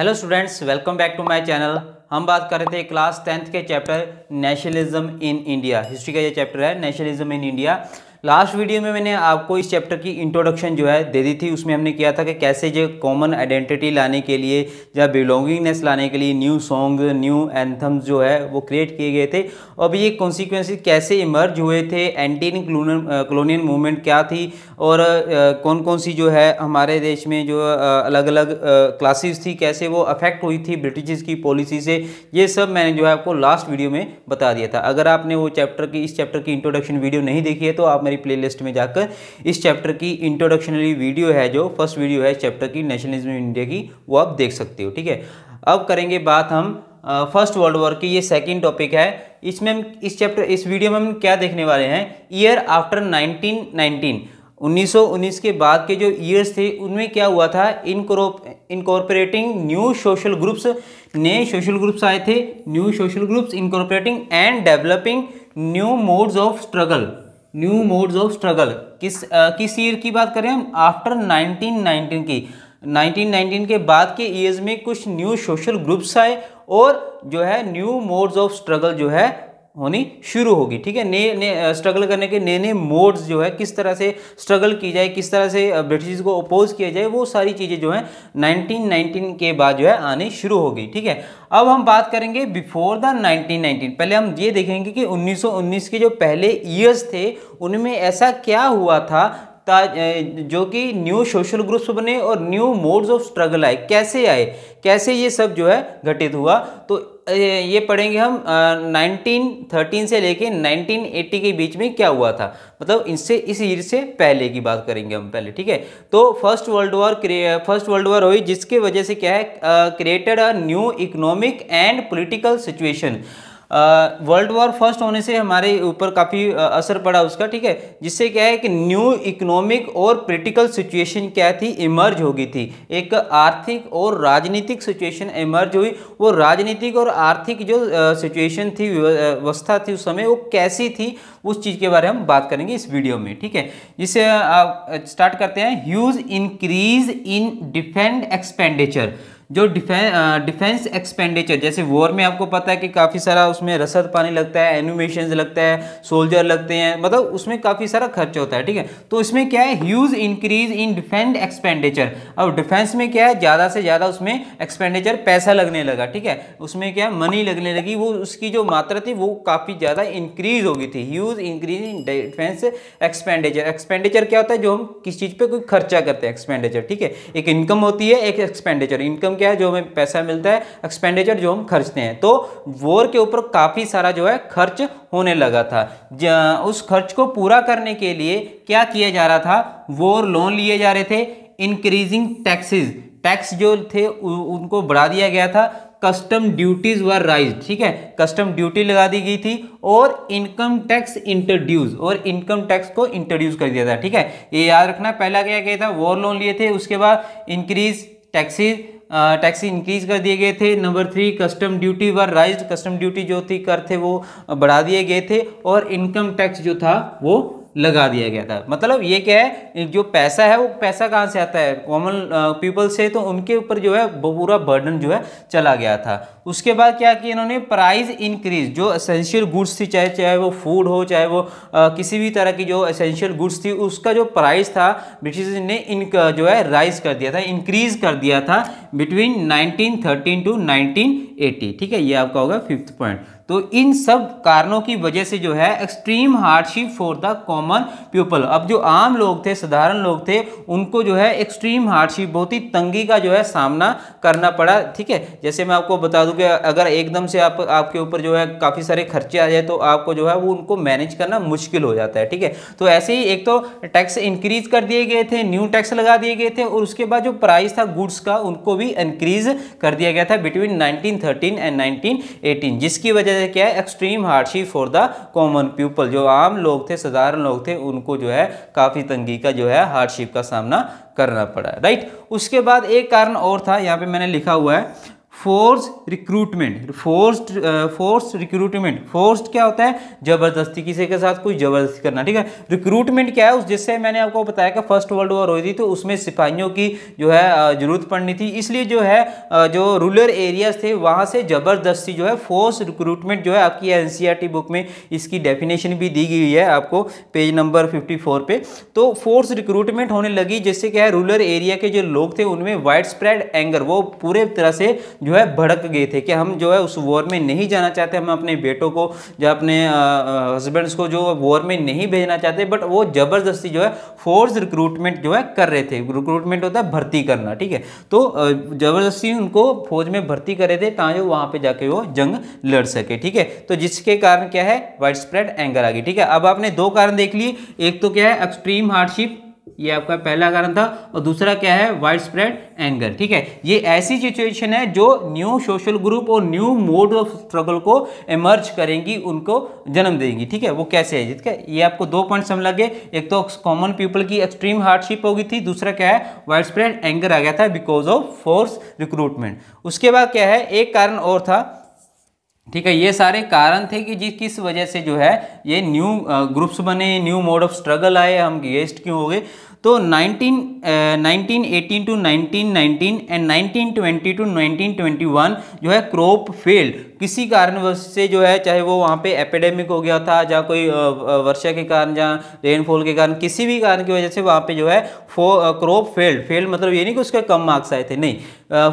hello students welcome back to my channel हम बात कर रहे थे क्लास टेंथ के chapter nationalism in India history का ये चैप्टर है nationalism in India last video में मैंने आपको इस चैप्टर की इंट्रोडक्शन जो है दे दी थी उसमें हमने किया था कि कैसे जो कॉमन आइडेंटिटी लाने के लिए या बिलोंगिंगनेस लाने के लिए न्यू सॉन्ग न्यू एंथम्स जो है वो क्रिएट किए गए थे और ये कॉन्सिक्वेंस कैसे इमर्ज हुए थे एंटीन कलोनियन मूवमेंट क्या थी और कौन कौन सी जो है हमारे देश में जो अलग अलग क्लासेस थी कैसे वो अफेक्ट हुई थी ब्रिटिश की पॉलिसी से ये सब मैंने जो है आपको लास्ट वीडियो में बता दिया था अगर आपने वो चैप्टर की इस चैप्टर की इंट्रोडक्शन वीडियो नहीं देखी है तो आप हमारी प्लेलिस्ट में जाकर इस चैप्टर की इंट्रोडक्शनरी वीडियो है जो फर्स्ट वीडियो है इस चैप्टर की नेशनलिज्म इंडिया की वो आप देख सकते हो ठीक है अब करेंगे बात हम फर्स्ट वर्ल्ड वॉर की ये सेकंड टॉपिक है इसमें हम इस चैप्टर इस वीडियो में हम क्या देखने वाले हैं ईयर आफ्टर 1919 1919 के बाद के जो ईयर्स थे उनमें क्या हुआ था इनकॉर्पोरेटिंग न्यू सोशल ग्रुप्स नए सोशल ग्रुप्स आए थे new social groups incorporating and developing new modes of struggle new modes of struggle किस आ, किस ईयर की बात करें हम आफ्टर 1919 की 1919 के बाद के ईयर्स में कुछ न्यू सोशल ग्रुप्स आए और जो है न्यू मोड्स ऑफ स्ट्रगल जो है होनी शुरू होगी ठीक है नए नए स्ट्रगल करने के नए नए मोड्स जो है किस तरह से स्ट्रगल की जाए किस तरह से ब्रिटिश को अपोज किया जाए वो सारी चीज़ें जो है 1919 के बाद जो है आने शुरू होगी ठीक है अब हम बात करेंगे बिफोर द 1919 पहले हम ये देखेंगे कि 1919 के जो पहले ईयर्स थे उनमें ऐसा क्या हुआ था का जो कि न्यू सोशल ग्रुप्स बने और न्यू मोड्स ऑफ स्ट्रगल आए कैसे आए कैसे ये सब जो है घटित हुआ तो ये पढ़ेंगे हम नाइनटीन थर्टीन से लेके नाइनटीन एट्टी के बीच में क्या हुआ था मतलब इससे इस ईयर से पहले की बात करेंगे हम पहले ठीक है तो first world war first world war हुई जिसके वजह से क्या है created a new economic and political situation world war first होने से हमारे ऊपर काफ़ी असर पड़ा उसका ठीक है जिससे क्या है कि न्यू इकोनॉमिक और पोलिटिकल सिचुएशन क्या थी इमर्ज हो गई थी एक आर्थिक और राजनीतिक सिचुएशन इमर्ज हुई वो राजनीतिक और आर्थिक जो सिचुएशन थी व्यवस्था थी उस समय वो कैसी थी उस चीज़ के बारे में हम बात करेंगे इस वीडियो में ठीक है जिसे आप स्टार्ट करते हैं huge increase in defend expenditure जो डिफेंस डिफेंस एक्सपेंडिचर जैसे वॉर में आपको पता है कि काफ़ी सारा उसमें रसद पानी लगता है एनिमेशन लगता है सोल्जर लगते हैं मतलब उसमें काफ़ी सारा खर्चा होता है ठीक है तो इसमें क्या है huge increase in defend expenditure अब डिफेंस में क्या है ज़्यादा से ज़्यादा उसमें एक्सपेंडिचर पैसा लगने लगा ठीक है उसमें क्या मनी लगने लगी वो उसकी जो मात्रा थी वो काफ़ी ज़्यादा इंक्रीज हो गई थी huge increase in defence expenditure expenditure क्या होता है जो हम किस चीज़ पर कोई खर्चा करते हैं एक्सपेंडिचर ठीक है एक इनकम होती है एक एक्सपेंडिचर इनकम क्या है जो हमें पैसा मिलता है एक्सपेंडिचर जो हम खर्चते हैं तो वॉर के ऊपर काफ़ी सारा जो है खर्च होने लगा था उस खर्च को पूरा करने के लिए क्या किया जा रहा था वॉर लोन लिए जा रहे थे इंक्रीजिंग टैक्सेस टैक्स जो थे उनको बढ़ा दिया गया था कस्टम ड्यूटीज़ वर राइज ठीक है कस्टम ड्यूटी लगा दी गई थी और इनकम टैक्स इंट्रोड्यूस और इनकम टैक्स को इंट्रोड्यूस कर दिया था ठीक है ये याद रखना पहला क्या कहता था वॉर लोन लिए थे उसके बाद इंक्रीज टैक्सेस टैक्स इंक्रीज कर दिए गए थे number three custom duty were raise custom duty जो थी कर थे वो बढ़ा दिए गए थे और इनकम टैक्स जो था वो लगा दिया गया था मतलब ये क्या है जो पैसा है वो पैसा कहाँ से आता है कॉमन पीपल से तो उनके ऊपर जो है पूरा बर्डन जो है चला गया था उसके बाद क्या किया इन्होंने प्राइस इंक्रीज जो असेंशियल गुड्स थी चाहे चाहे वो फूड हो चाहे वो आ, किसी भी तरह की जो असेंशियल गुड्स थी उसका जो प्राइस था ब्रिटिश ने इन जो है राइज कर दिया था इंक्रीज कर दिया था बिटवीन 1913 टू 1980 ठीक है ये आपका होगा फिफ्थ पॉइंट तो इन सब कारणों की वजह से जो है extreme hardship for the common people अब जो आम लोग थे साधारण लोग थे उनको जो है एक्सट्रीम हार्डशिप बहुत ही तंगी का जो है सामना करना पड़ा ठीक है जैसे मैं आपको बता दूं आपके अगर एकदम से आप आपके ऊपर जो है काफ़ी सारे खर्चे आ जाए तो आपको जो है वो उनको मैनेज करना मुश्किल हो जाता है ठीक है तो ऐसे ही एक तो टैक्स इंक्रीज कर दिए गए थे न्यू टैक्स लगा दिए गए थे और उसके बाद जो प्राइस था गुड्स का उनको भी इंक्रीज कर दिया गया था बिटवीन नाइनटीन एंड नाइनटीन जिसकी वजह से क्या है extreme hardship for the common people जो आम लोग थे साधारण लोग थे उनको जो है काफ़ी तंगी का जो है हार्डशिप का सामना करना पड़ा राइट उसके बाद एक कारण और था यहाँ पे मैंने लिखा हुआ है force recruitment forced force recruitment forced क्या होता है जबरदस्ती किसी के साथ कोई जबरदस्ती करना ठीक है रिक्रूटमेंट क्या है उस जिससे मैंने आपको बताया कि फर्स्ट वर्ल्ड वॉर हुई थी तो उसमें सिपाहियों की जो है ज़रूरत पड़नी थी इसलिए जो है जो रूरल एरियाज थे वहाँ से ज़बरदस्ती जो है फोर्स रिक्रूटमेंट जो है आपकी एन बुक में इसकी डेफिनेशन भी दी गई है आपको पेज नंबर फिफ्टी पे तो फोर्स रिक्रूटमेंट होने लगी जिससे क्या है रूरल एरिया के जो लोग थे उनमें वाइड स्प्रेड एंगर वो पूरे तरह से जो जो है भड़क गए थे कि हम जो है उस वॉर में नहीं जाना चाहते हम अपने बेटों को जो अपने हस्बैंड्स को जो वॉर में नहीं भेजना चाहते बट वो ज़बरदस्ती जो है फोर्स रिक्रूटमेंट जो है कर रहे थे रिक्रूटमेंट होता है भर्ती करना ठीक है तो ज़बरदस्ती उनको फौज में भर्ती कर रहे थे ताकि वहां पर जाके वो जंग लड़ सके ठीक है तो जिसके कारण क्या है वाइड स्प्रेड एंगर आ गई ठीक है अब आपने दो कारण देख लिए एक तो क्या है एक्सट्रीम हार्डशिप ये आपका पहला कारण था और दूसरा क्या है वाइड स्प्रेड एंगर ठीक है ये ऐसी सिचुएशन है जो न्यू सोशल ग्रुप और न्यू मोड ऑफ स्ट्रगल को एमर्ज करेंगी उनको जन्म देंगी ठीक है वो कैसे है ठीक है ये आपको दो पॉइंट समझ लगे एक तो कॉमन पीपल की एक्सट्रीम हार्डशिप होगी थी दूसरा क्या है वाइड स्प्रेड एंगर आ गया था बिकॉज ऑफ फोर्स रिक्रूटमेंट उसके बाद क्या है एक कारण और था ठीक है ये सारे कारण थे कि जिस किस वजह से जो है ये न्यू ग्रुप्स बने न्यू मोड ऑफ स्ट्रगल आए हम गेस्ट क्यों हो गए तो nineteen nineteen eighteen to nineteen nineteen and nineteen twenty to nineteen twenty one जो है क्रॉप फील्ड किसी कारणवश से जो है चाहे वो वहाँ पे एपिडेमिक हो गया था या कोई वर्षा के कारण या रेनफॉल के कारण किसी भी कारण की वजह से वहाँ पे जो है फो क्रॉप फेल्ड फेल्ड मतलब ये नहीं कि उसके कम मार्क्स आए थे नहीं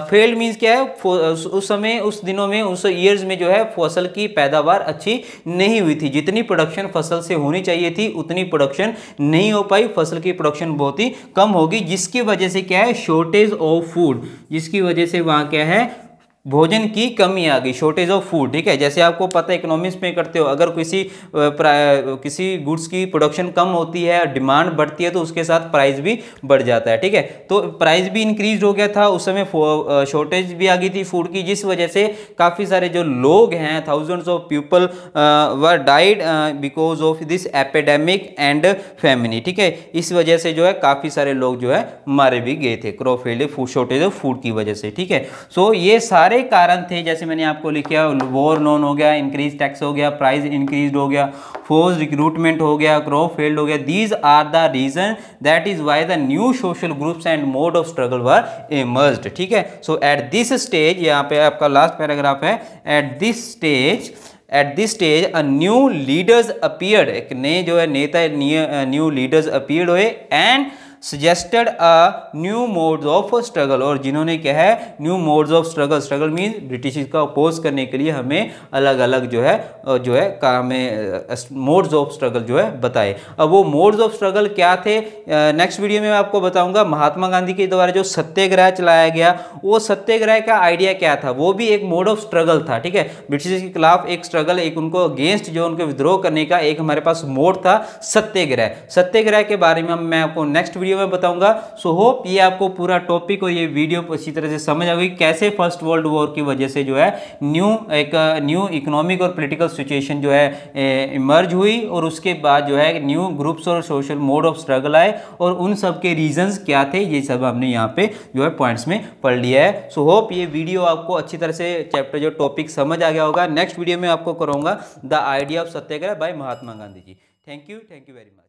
फेल्ड मीन्स क्या है उस समय उस दिनों में उस ईयर्स में जो है फसल की पैदावार अच्छी नहीं हुई थी जितनी प्रोडक्शन फसल से होनी चाहिए थी उतनी प्रोडक्शन नहीं हो पाई फसल की प्रोडक्शन बहुत ही कम होगी जिसकी वजह से क्या है शॉर्टेज ऑफ फूड जिसकी वजह से वहाँ क्या है भोजन की कमी आ गई शॉर्टेज ऑफ फूड ठीक है जैसे आपको पता है इकोनॉमिक्स में करते हो अगर किसी किसी गुड्स की प्रोडक्शन कम होती है डिमांड बढ़ती है तो उसके साथ प्राइस भी बढ़ जाता है ठीक है तो प्राइस भी इंक्रीज हो गया था उस समय शॉर्टेज भी आ गई थी फूड की जिस वजह से काफ़ी सारे जो लोग हैं thousands of people were died because of this epidemic and family ठीक है इस वजह से जो है काफ़ी सारे लोग जो है मारे भी गए थे क्रॉफील्ड शॉर्टेज ऑफ फूड की वजह से ठीक है सो so, ये सारे सारे कारण थे जैसे मैंने आपको लिखा वॉर नॉन हो गया इंक्रीज टैक्स हो गया प्राइस इंक्रीज हो गया फोर्स रिक्रूटमेंट हो गया क्रॉप फेल्ड हो गया these are the reason that is why the new social groups and mode of struggle were emerge ठीक है सो एट दिस स्टेज यहाँ पे आपका लास्ट पैराग्राफ है at this stage at this stage a new leaders appear एक नए जो है नेता न्यू लीडर्स अपियर हुए and suggested a new modes of struggle और जिन्होंने क्या है new modes of struggle struggle mean British का अपोज करने के लिए हमें अलग अलग जो है जो है काम मोड्स ऑफ स्ट्रगल जो है बताए अब वो मोड्स ऑफ स्ट्रगल क्या थे नेक्स्ट वीडियो में मैं आपको बताऊंगा महात्मा गांधी के द्वारा जो सत्याग्रह चलाया गया वो सत्याग्रह का आइडिया क्या था वो भी एक मोड ऑफ स्ट्रगल था ठीक है ब्रिटिश के खिलाफ एक स्ट्रगल एक उनको अगेंस्ट जो उनके विद्रोह करने का एक हमारे पास मोड था सत्याग्रह सत्याग्रह के बारे में मैं आपको नेक्स्ट वीडियो में बताऊंगा सो होप ये आपको पूरा टॉपिक और ये वीडियो अच्छी तरह से समझ आ गई कैसे फर्स्ट वर्ल्ड वॉर की वजह से जो है न्यू एक न्यू इकोनॉमिक और पोलिटिकल सिचुएशन जो है इमर्ज हुई और उसके बाद जो है न्यू ग्रुप्स और सोशल मोड ऑफ स्ट्रगल आए और उन सब के रीजंस क्या थे ये सब हमने यहाँ पे जो है पॉइंट्स में पढ़ लिया है सो so, होप ये वीडियो आपको अच्छी तरह से चैप्टर जो टॉपिक समझ आ गया होगा नेक्स्ट वीडियो में आपको करूँगा the idea of satyagraha by Mahatma Gandhi ji thank you thank you very much